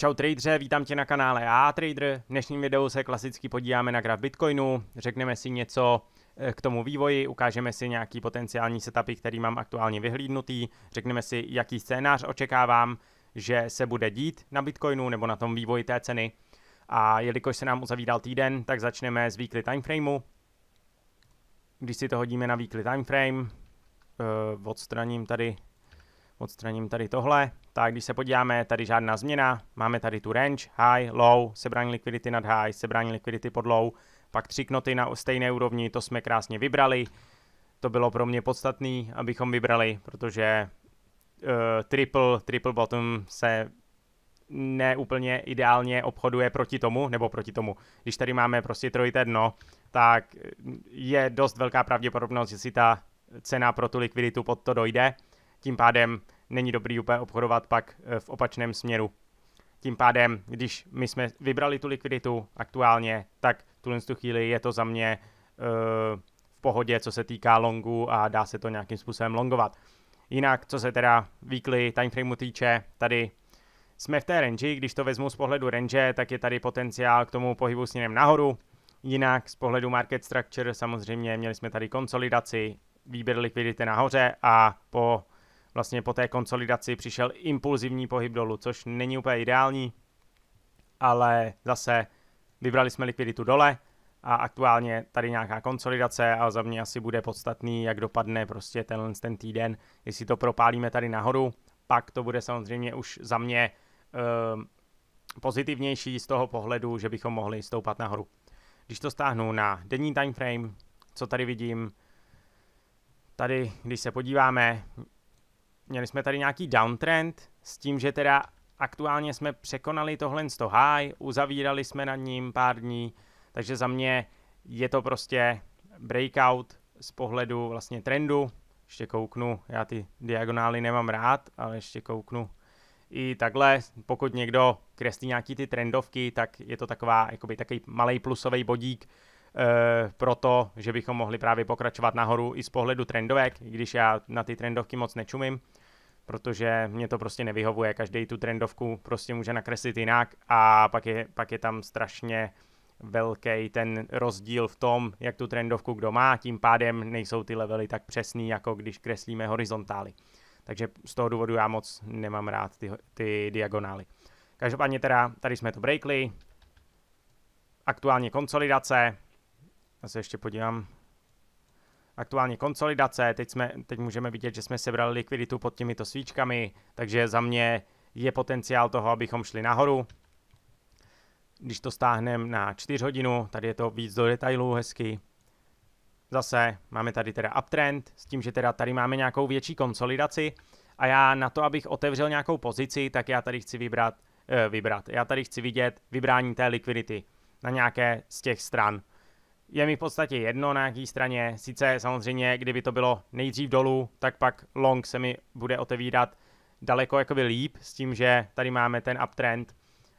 Čau tradere, vítám tě na kanále A Trader. V dnešním videu se klasicky podíváme na graf Bitcoinu, řekneme si něco eh, k tomu vývoji, ukážeme si nějaký potenciální setupy, který mám aktuálně vyhlídnutý, řekneme si, jaký scénář očekávám, že se bude dít na Bitcoinu nebo na tom vývoji té ceny. A jelikož se nám uzavídal týden, tak začneme z weekly timeframeu. Když si to hodíme na weekly timeframe, eh, odstraním tady, odstraním tady tohle, tak když se podíváme, tady žádná změna, máme tady tu range, high, low, sebrání likvidity nad high, sebrání likvidity pod low, pak tři knoty na stejné úrovni, to jsme krásně vybrali, to bylo pro mě podstatné, abychom vybrali, protože uh, triple, triple bottom se neúplně ideálně obchoduje proti tomu, nebo proti tomu, když tady máme prostě trojité dno, tak je dost velká pravděpodobnost, že si ta cena pro tu likviditu pod to dojde, tím pádem není dobrý úplně obchodovat pak eh, v opačném směru. Tím pádem, když my jsme vybrali tu likviditu aktuálně, tak tuhle tu chvíli je to za mě eh, v pohodě, co se týká longu a dá se to nějakým způsobem longovat. Jinak, co se teda weekly timeframeu týče, tady jsme v té range, když to vezmu z pohledu range, tak je tady potenciál k tomu pohybu směrem nahoru. Jinak z pohledu market structure samozřejmě měli jsme tady konsolidaci, výběr likvidity nahoře a po vlastně po té konsolidaci přišel impulzivní pohyb dolů, což není úplně ideální, ale zase vybrali jsme likviditu dole a aktuálně tady nějaká konsolidace a za mě asi bude podstatný, jak dopadne prostě tenhle ten týden, jestli to propálíme tady nahoru, pak to bude samozřejmě už za mě eh, pozitivnější z toho pohledu, že bychom mohli stoupat nahoru. Když to stáhnu na denní time frame, co tady vidím, tady, když se podíváme, měli jsme tady nějaký downtrend s tím, že teda aktuálně jsme překonali tohle z toho high, uzavírali jsme nad ním pár dní, takže za mě je to prostě breakout z pohledu vlastně trendu. Ještě kouknu, já ty diagonály nemám rád, ale ještě kouknu i takhle, pokud někdo kreslí nějaký ty trendovky, tak je to taková, jakoby takový malý plusový bodík, e, eh, proto, že bychom mohli právě pokračovat nahoru i z pohledu trendovek, i když já na ty trendovky moc nečumím protože mě to prostě nevyhovuje. Každý tu trendovku prostě může nakreslit jinak a pak je, pak je tam strašně velký ten rozdíl v tom, jak tu trendovku kdo má, tím pádem nejsou ty levely tak přesný, jako když kreslíme horizontály. Takže z toho důvodu já moc nemám rád ty, ty diagonály. Každopádně teda, tady jsme to breakli. Aktuálně konsolidace. Já se ještě podívám, aktuálně konsolidace, teď, jsme, teď můžeme vidět, že jsme sebrali likviditu pod těmito svíčkami, takže za mě je potenciál toho, abychom šli nahoru. Když to stáhneme na 4 hodinu, tady je to víc do detailů hezky. Zase máme tady teda uptrend, s tím, že teda tady máme nějakou větší konsolidaci a já na to, abych otevřel nějakou pozici, tak já tady chci vybrat, eh, vybrat, já tady chci vidět vybrání té likvidity na nějaké z těch stran je mi v podstatě jedno na jaký straně. Sice samozřejmě, kdyby to bylo nejdřív dolů, tak pak long se mi bude otevírat daleko jakoby líp s tím, že tady máme ten uptrend,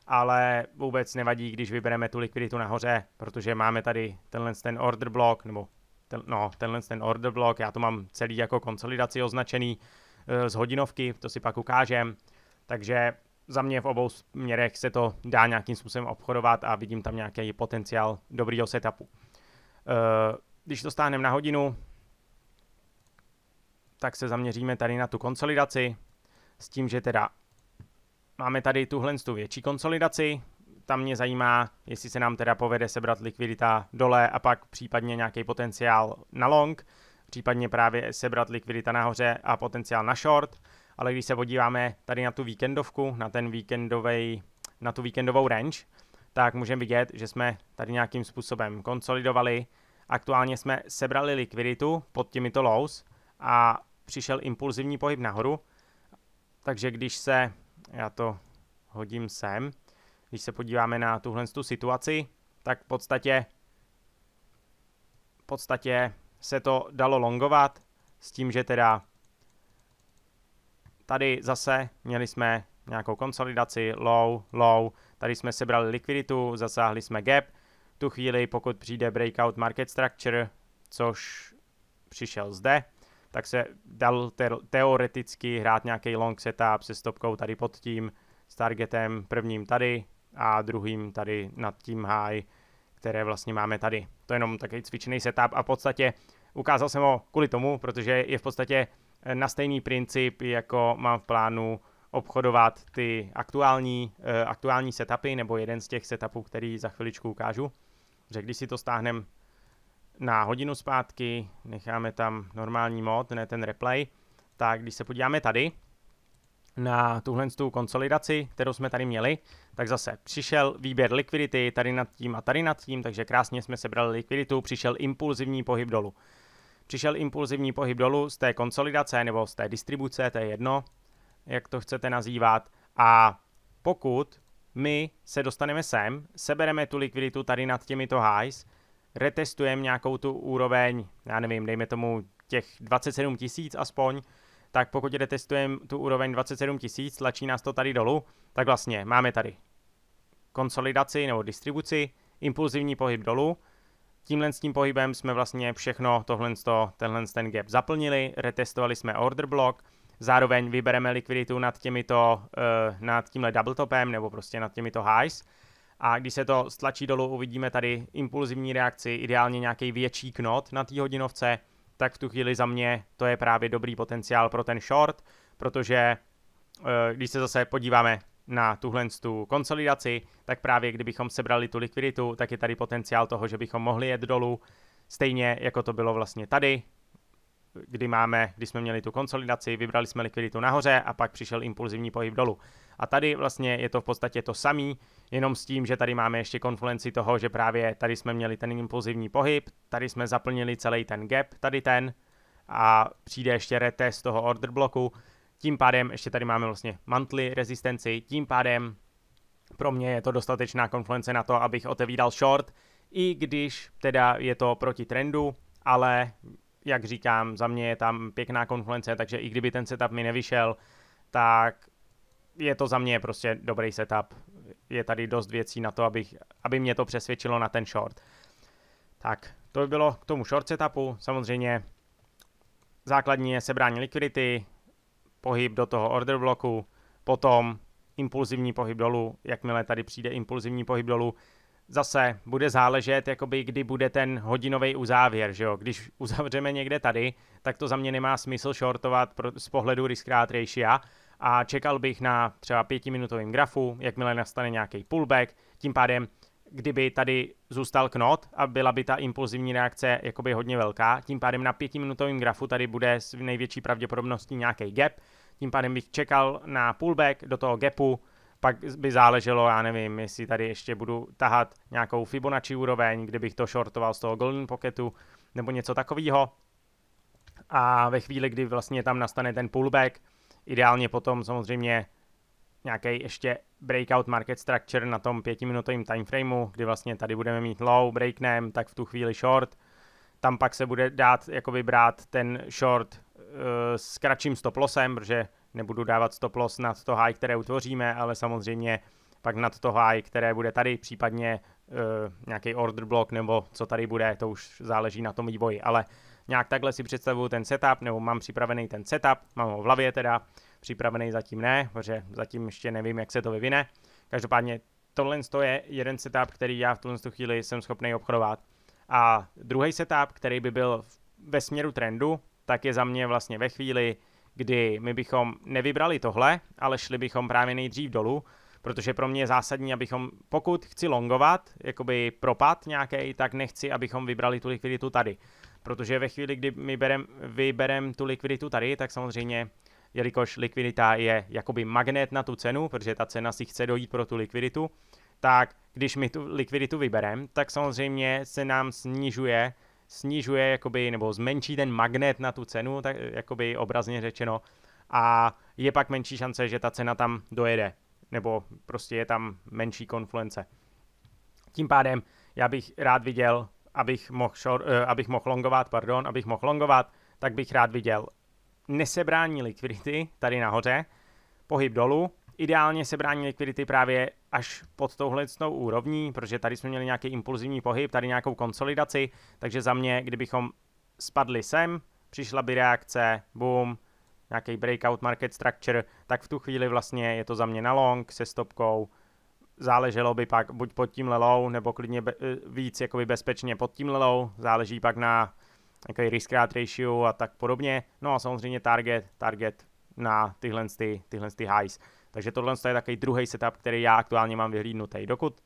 ale vůbec nevadí, když vybereme tu likviditu nahoře, protože máme tady tenhle ten order block, nebo ten, no, tenhle ten order block, já to mám celý jako konsolidaci označený eh, z hodinovky, to si pak ukážem, takže za mě v obou směrech se to dá nějakým způsobem obchodovat a vidím tam nějaký potenciál dobrýho setupu. Eh, když to stáhneme na hodinu, tak se zaměříme tady na tu konsolidaci s tím, že teda máme tady tuhle tu větší konsolidaci, tam mě zajímá, jestli se nám teda povede sebrat likvidita dole a pak případně nějaký potenciál na long, případně právě sebrat likvidita nahoře a potenciál na short, ale když se podíváme tady na tu víkendovku, na ten víkendovej, na tu víkendovou range, tak můžeme vidět, že jsme tady nějakým způsobem konsolidovali. Aktuálně jsme sebrali likviditu pod těmito lows a přišel impulzivní pohyb nahoru. Takže když se, já to hodím sem, když se podíváme na tuhle tu situaci, tak v podstatě, v podstatě se to dalo longovat s tím, že teda tady zase měli jsme nějakou konsolidaci, low, low, Tady jsme sebrali likviditu, zasáhli jsme gap. Tu chvíli, pokud přijde breakout market structure, což přišel zde, tak se dal teoreticky hrát nějaký long setup se stopkou tady pod tím, s targetem prvním tady a druhým tady nad tím high, které vlastně máme tady. To je jenom takový cvičený setup a v podstatě ukázal jsem ho kvůli tomu, protože je v podstatě na stejný princip, jako mám v plánu obchodovat ty aktuální, eh, aktuální setupy, nebo jeden z těch setupů, který za chviličku ukážu. Že když si to stáhneme na hodinu zpátky, necháme tam normální mod, ne ten replay, tak když se podíváme tady, na tuhle tu konsolidaci, kterou jsme tady měli, tak zase přišel výběr likvidity tady nad tím a tady nad tím, takže krásně jsme sebrali likviditu, přišel impulzivní pohyb dolů. Přišel impulzivní pohyb dolů z té konsolidace nebo z té distribuce, to je jedno, jak to chcete nazývat. A pokud my se dostaneme sem, sebereme tu likviditu tady nad těmito highs, retestujeme nějakou tu úroveň, já nevím, dejme tomu těch 27 tisíc aspoň, tak pokud retestujeme tu úroveň 27 tisíc, tlačí nás to tady dolů, tak vlastně máme tady konsolidaci nebo distribuci, impulzivní pohyb dolů, tímhle s tím pohybem jsme vlastně všechno tohle, tenhle ten gap zaplnili, retestovali jsme order block, Zároveň vybereme likviditu nad, těmito, eh, nad tímhle double topem nebo prostě nad těmito highs. A když se to stlačí dolů, uvidíme tady impulzivní reakci, ideálně nějaký větší knot na té hodinovce, tak v tu chvíli za mě to je právě dobrý potenciál pro ten short, protože eh, když se zase podíváme na tuhle tu konsolidaci, tak právě kdybychom sebrali tu likviditu, tak je tady potenciál toho, že bychom mohli jet dolů, stejně jako to bylo vlastně tady, kdy máme, kdy jsme měli tu konsolidaci, vybrali jsme likviditu nahoře a pak přišel impulzivní pohyb dolů. A tady vlastně je to v podstatě to samý, jenom s tím, že tady máme ještě konfluenci toho, že právě tady jsme měli ten impulzivní pohyb, tady jsme zaplnili celý ten gap, tady ten, a přijde ještě retest toho order bloku, tím pádem ještě tady máme vlastně mantly rezistenci, tím pádem pro mě je to dostatečná konfluence na to, abych otevídal short, i když teda je to proti trendu, ale jak říkám, za mě je tam pěkná konfluence, takže i kdyby ten setup mi nevyšel, tak je to za mě prostě dobrý setup. Je tady dost věcí na to, abych, aby mě to přesvědčilo na ten short. Tak, to by bylo k tomu short setupu. Samozřejmě základní je sebrání likvidity, pohyb do toho order bloku, potom impulzivní pohyb dolů, jakmile tady přijde impulzivní pohyb dolů, zase bude záležet, jakoby kdy bude ten hodinový uzávěr, že jo? Když uzavřeme někde tady, tak to za mě nemá smysl shortovat pro, z pohledu risk rate ratio a čekal bych na třeba pětiminutovém grafu, jakmile nastane nějaký pullback, tím pádem kdyby tady zůstal knot a byla by ta impulzivní reakce jakoby hodně velká, tím pádem na pětiminutovém grafu tady bude s největší pravděpodobností nějaký gap, tím pádem bych čekal na pullback do toho gapu, pak by záleželo, já nevím, jestli tady ještě budu tahat nějakou Fibonacci úroveň, kde bych to shortoval z toho Golden Pocketu nebo něco takového. A ve chvíli, kdy vlastně tam nastane ten pullback, ideálně potom samozřejmě nějaký ještě breakout market structure na tom pětiminutovém timeframeu, kdy vlastně tady budeme mít low, breaknem, tak v tu chvíli short. Tam pak se bude dát jako vybrat ten short uh, s kratším stop lossem, protože nebudu dávat stop loss nad to high, které utvoříme, ale samozřejmě pak nad to high, které bude tady, případně uh, nějaký order block nebo co tady bude, to už záleží na tom vývoji, ale nějak takhle si představuju ten setup, nebo mám připravený ten setup, mám ho v hlavě teda, připravený zatím ne, protože zatím ještě nevím, jak se to vyvine. Každopádně tohle je jeden setup, který já v tuhle chvíli jsem schopný obchodovat. A druhý setup, který by byl ve směru trendu, tak je za mě vlastně ve chvíli, kdy my bychom nevybrali tohle, ale šli bychom právě nejdřív dolů, protože pro mě je zásadní, abychom, pokud chci longovat, jakoby propad nějaký, tak nechci, abychom vybrali tu likviditu tady. Protože ve chvíli, kdy my berem, vyberem tu likviditu tady, tak samozřejmě, jelikož likvidita je jakoby magnet na tu cenu, protože ta cena si chce dojít pro tu likviditu, tak když my tu likviditu vyberem, tak samozřejmě se nám snižuje snižuje, jakoby, nebo zmenší ten magnet na tu cenu, tak jakoby obrazně řečeno, a je pak menší šance, že ta cena tam dojede, nebo prostě je tam menší konfluence. Tím pádem já bych rád viděl, abych mohl, short, eh, abych mohl longovat, pardon, abych mohl longovat, tak bych rád viděl nesebrání likvidity tady nahoře, pohyb dolů, Ideálně se brání likvidity právě až pod touhle úrovní, protože tady jsme měli nějaký impulzivní pohyb, tady nějakou konsolidaci, takže za mě, kdybychom spadli sem, přišla by reakce, boom, nějaký breakout market structure, tak v tu chvíli vlastně je to za mě na long se stopkou, záleželo by pak buď pod tím lelou, nebo klidně be, eh, víc jakoby bezpečně pod tím lelou, záleží pak na jaký risk ratio a tak podobně. No a samozřejmě target, target na tyhle, ty, tyhle ty highs. Takže tohle je takový druhý setup, který já aktuálně mám vyhlídnutý. Dokud,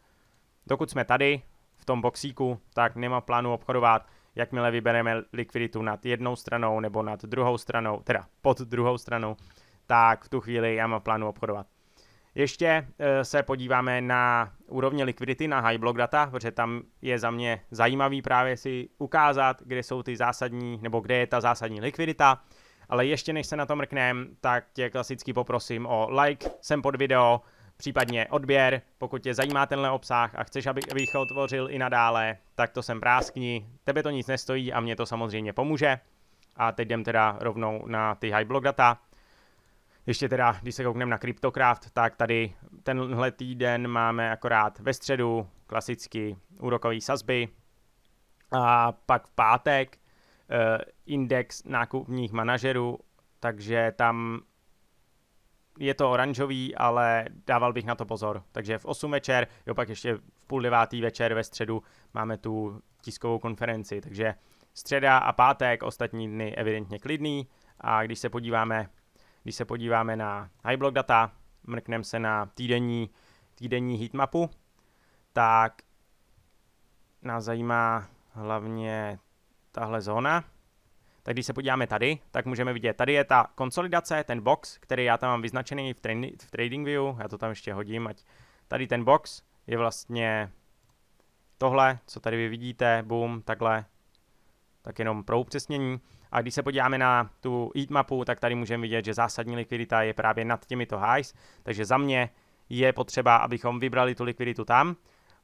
dokud jsme tady, v tom boxíku, tak nemám plánu obchodovat. Jakmile vybereme likviditu nad jednou stranou nebo nad druhou stranou, teda pod druhou stranou, tak v tu chvíli já mám plánu obchodovat. Ještě eh, se podíváme na úrovně likvidity na high block data, protože tam je za mě zajímavý právě si ukázat, kde jsou ty zásadní, nebo kde je ta zásadní likvidita ale ještě než se na to mrknem, tak tě klasicky poprosím o like sem pod video, případně odběr, pokud tě zajímá tenhle obsah a chceš, aby ho tvořil i nadále, tak to sem práskni, tebe to nic nestojí a mě to samozřejmě pomůže. A teď jdem teda rovnou na ty high block data. Ještě teda, když se koukneme na CryptoCraft, tak tady tenhle týden máme akorát ve středu klasicky úrokové sazby a pak v pátek Eh, index nákupních manažerů, takže tam je to oranžový, ale dával bych na to pozor. Takže v 8 večer, jo pak ještě v půl devátý večer ve středu máme tu tiskovou konferenci, takže středa a pátek, ostatní dny evidentně klidný a když se podíváme, když se podíváme na highblock data, mrkneme se na týdenní, týdenní heatmapu, tak nás zajímá hlavně tahle zóna. Tak když se podíváme tady, tak můžeme vidět, tady je ta konsolidace, ten box, který já tam mám vyznačený v, v TradingView, já to tam ještě hodím, ať tady ten box je vlastně tohle, co tady vy vidíte, boom, takhle, tak jenom pro upřesnění. A když se podíváme na tu heat mapu, tak tady můžeme vidět, že zásadní likvidita je právě nad těmito highs, takže za mě je potřeba, abychom vybrali tu likviditu tam,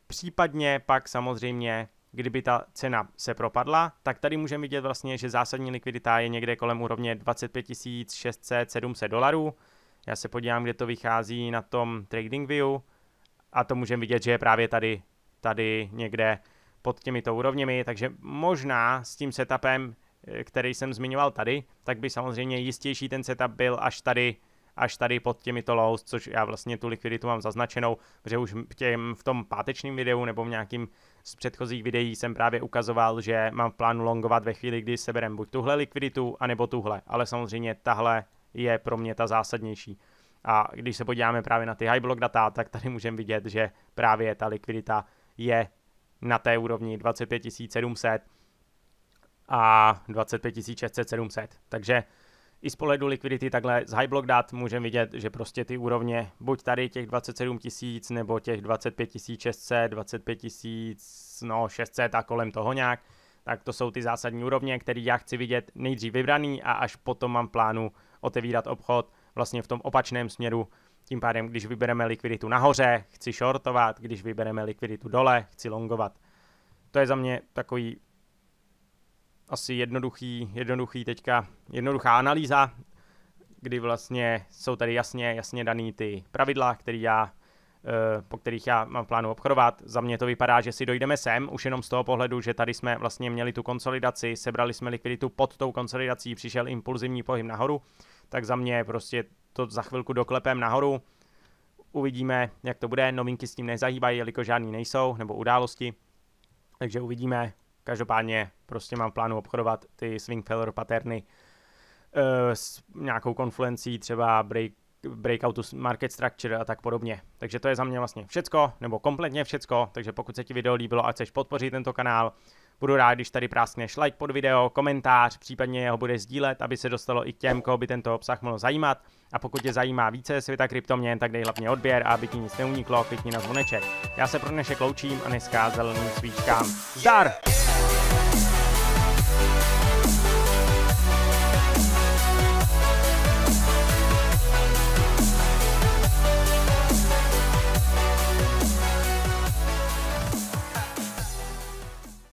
případně pak samozřejmě kdyby ta cena se propadla, tak tady můžeme vidět vlastně, že zásadní likvidita je někde kolem úrovně 25 600 700 dolarů. Já se podívám, kde to vychází na tom TradingView a to můžeme vidět, že je právě tady, tady někde pod těmito úrovněmi, takže možná s tím setupem, eh, který jsem zmiňoval tady, tak by samozřejmě jistější ten setup byl až tady až tady pod těmito lows, což já vlastně tu likviditu mám zaznačenou, protože už v, těm, v tom pátečním videu nebo v nějakým z předchozích videí jsem právě ukazoval, že mám v plánu longovat ve chvíli, kdy seberem buď tuhle likviditu, anebo tuhle, ale samozřejmě tahle je pro mě ta zásadnější. A když se podíváme právě na ty high block data, tak tady můžeme vidět, že právě ta likvidita je na té úrovni 25 700 a 25 700. Takže i z pohledu likvidity takhle z high block dat můžeme vidět, že prostě ty úrovně, buď tady těch 27 tisíc, nebo těch 25 600, 25 tisíc, no 600 a kolem toho nějak, tak to jsou ty zásadní úrovně, které já chci vidět nejdřív vybraný a až potom mám plánu otevírat obchod vlastně v tom opačném směru. Tím pádem, když vybereme likviditu nahoře, chci shortovat, když vybereme likviditu dole, chci longovat. To je za mě takový asi jednoduchý, jednoduchý teďka, jednoduchá analýza, kdy vlastně jsou tady jasně, jasně daný ty pravidla, který já, eh, po kterých já mám plánu obchodovat. Za mě to vypadá, že si dojdeme sem, už jenom z toho pohledu, že tady jsme vlastně měli tu konsolidaci, sebrali jsme likviditu pod tou konsolidací, přišel impulzivní pohyb nahoru, tak za mě prostě to za chvilku doklepem nahoru. Uvidíme, jak to bude, novinky s tím nezahýbají, jelikož žádný nejsou, nebo události. Takže uvidíme, Každopádně prostě mám v plánu obchodovat ty swing failure paterny e, s nějakou konfluencí, třeba break, breakoutu market structure a tak podobně. Takže to je za mě vlastně všecko, nebo kompletně všecko, takže pokud se ti video líbilo a chceš podpořit tento kanál, budu rád, když tady práskneš like pod video, komentář, případně ho bude sdílet, aby se dostalo i k těm, koho by tento obsah mohl zajímat. A pokud tě zajímá více světa kryptoměn, tak dej hlavně odběr a aby ti nic neuniklo, klikni na zvoneček. Já se pro dnešek loučím a dneska zeleným svíčkám. Zdar!